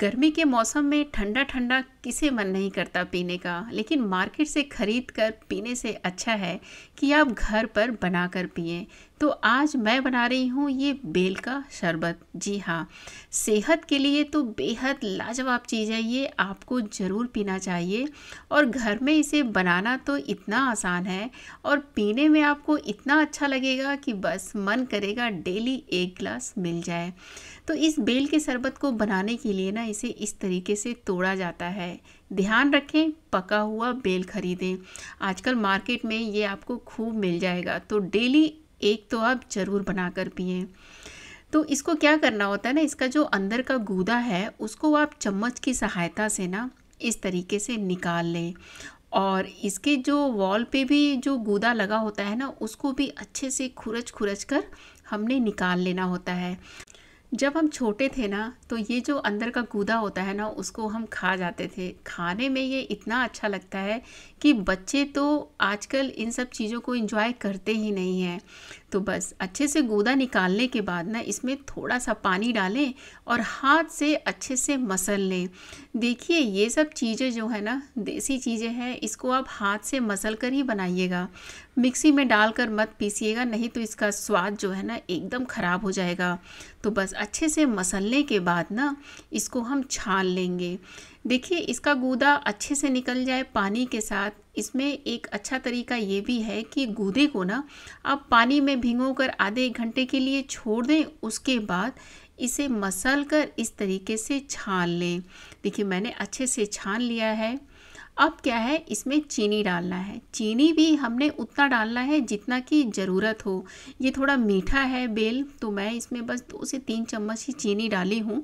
गर्मी के मौसम में ठंडा ठंडा किसे मन नहीं करता पीने का लेकिन मार्केट से ख़रीद कर पीने से अच्छा है कि आप घर पर बना कर पिए तो आज मैं बना रही हूँ ये बेल का शरबत जी हाँ सेहत के लिए तो बेहद लाजवाब चीज़ है ये आपको ज़रूर पीना चाहिए और घर में इसे बनाना तो इतना आसान है और पीने में आपको इतना अच्छा लगेगा कि बस मन करेगा डेली एक गिलास मिल जाए तो इस बेल के शरबत को बनाने के लिए ना इसे इस तरीके से तोड़ा जाता है ध्यान रखें पका हुआ बेल खरीदें आजकल मार्केट में ये आपको खूब मिल जाएगा तो डेली एक तो आप ज़रूर बना कर पिए तो इसको क्या करना होता है ना इसका जो अंदर का गूदा है उसको आप चम्मच की सहायता से ना इस तरीके से निकाल लें और इसके जो वॉल पे भी जो गूदा लगा होता है ना उसको भी अच्छे से खुरच खुरच कर हमने निकाल लेना होता है जब हम छोटे थे ना तो ये जो अंदर का गूदा होता है ना उसको हम खा जाते थे खाने में ये इतना अच्छा लगता है कि बच्चे तो आजकल इन सब चीज़ों को इंजॉय करते ही नहीं हैं तो बस अच्छे से गूदा निकालने के बाद ना इसमें थोड़ा सा पानी डालें और हाथ से अच्छे से मसल लें देखिए ये सब चीज़ें जो है ना देसी चीज़ें हैं इसको आप हाथ से मसल कर ही बनाइएगा मिक्सी में डालकर मत पीसीएगा नहीं तो इसका स्वाद जो है ना एकदम ख़राब हो जाएगा तो बस अच्छे से मसलने के बाद ना इसको हम छान लेंगे देखिए इसका गूदा अच्छे से निकल जाए पानी के साथ इसमें एक अच्छा तरीका ये भी है कि गूदे को ना आप पानी में भिगो कर आधे एक घंटे के लिए छोड़ दें उसके बाद इसे मसल कर इस तरीके से छान लें देखिए मैंने अच्छे से छान लिया है अब क्या है इसमें चीनी डालना है चीनी भी हमने उतना डालना है जितना की ज़रूरत हो ये थोड़ा मीठा है बेल तो मैं इसमें बस दो से तीन चम्मच ही चीनी डाली हूँ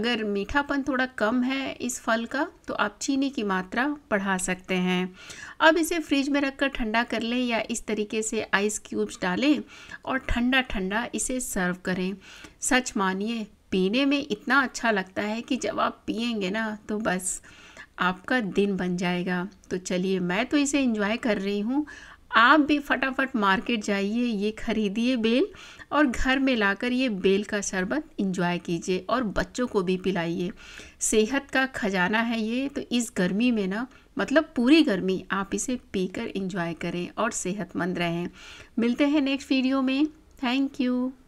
अगर मीठापन थोड़ा कम है इस फल का तो आप चीनी की मात्रा बढ़ा सकते हैं अब इसे फ्रिज में रख कर ठंडा कर लें या इस तरीके से आइस क्यूब्स डालें और ठंडा ठंडा इसे सर्व करें सच मानिए पीने में इतना अच्छा लगता है कि जब आप पियेंगे ना तो बस आपका दिन बन जाएगा तो चलिए मैं तो इसे इंजॉय कर रही हूँ आप भी फटाफट मार्केट जाइए ये खरीदिए बेल और घर में लाकर ये बेल का शरबत इंजॉय कीजिए और बच्चों को भी पिलाइए सेहत का खजाना है ये तो इस गर्मी में ना मतलब पूरी गर्मी आप इसे पीकर इंजॉय करें और सेहतमंद रहें मिलते हैं नेक्स्ट वीडियो में थैंक यू